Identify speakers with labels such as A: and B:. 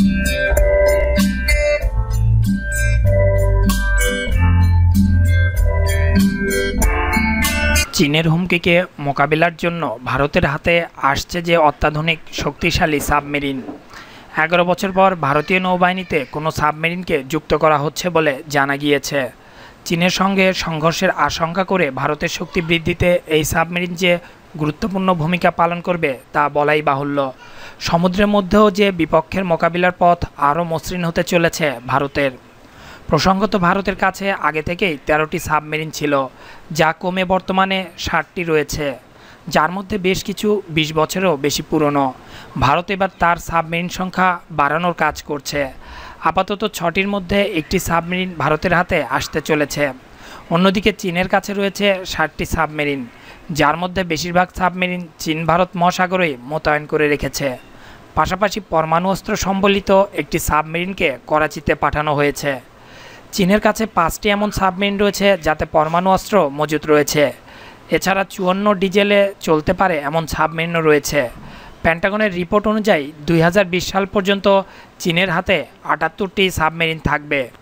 A: চীনের হুমকিকে মোকাবিলার জন্য ভারতের হাতে আসছে যে অত্যাধুনিক শক্তিশালী সাবমেরিন এগারো বছর পর ভারতীয় নৌবাহিনীতে কোনো সাবমেরিনকে যুক্ত করা হচ্ছে বলে জানা গিয়েছে চীনের সঙ্গে সংঘর্ষের আশঙ্কা করে ভারতের শক্তি বৃদ্ধিতে এই সাবমেরিন যে গুরুত্বপূর্ণ ভূমিকা পালন করবে তা বলাই বাহুল্য সমুদ্রের মধ্যেও যে বিপক্ষের মোকাবিলার পথ আরও মসৃণ হতে চলেছে ভারতের প্রসঙ্গত ভারতের কাছে আগে থেকেই তেরোটি সাবমেরিন ছিল যা কমে বর্তমানে ষাটটি রয়েছে যার মধ্যে বেশ কিছু ২০ বছরেরও বেশি পুরনো ভারত এবার তার সাবমেরিন সংখ্যা বাড়ানোর কাজ করছে আপাতত ছটির মধ্যে একটি সাবমেরিন ভারতের হাতে আসতে চলেছে অন্যদিকে চীনের কাছে রয়েছে ষাটটি সাবমেরিন যার মধ্যে বেশিরভাগ সাবমেরিন চীন ভারত মহাসাগরেই মোতায়েন করে রেখেছে পাশাপাশি পরমাণু অস্ত্র সম্বলিত একটি সাবমেরিনকে করাচিতে পাঠানো হয়েছে চীনের কাছে পাঁচটি এমন সাবমেরিন রয়েছে যাতে পরমাণু অস্ত্র মজুত রয়েছে এছাড়া চুয়ান্ন ডিজেলে চলতে পারে এমন সাবমেরিনও রয়েছে প্যান্টাগনের রিপোর্ট অনুযায়ী দুই সাল পর্যন্ত চীনের হাতে আটাত্তরটি সাবমেরিন থাকবে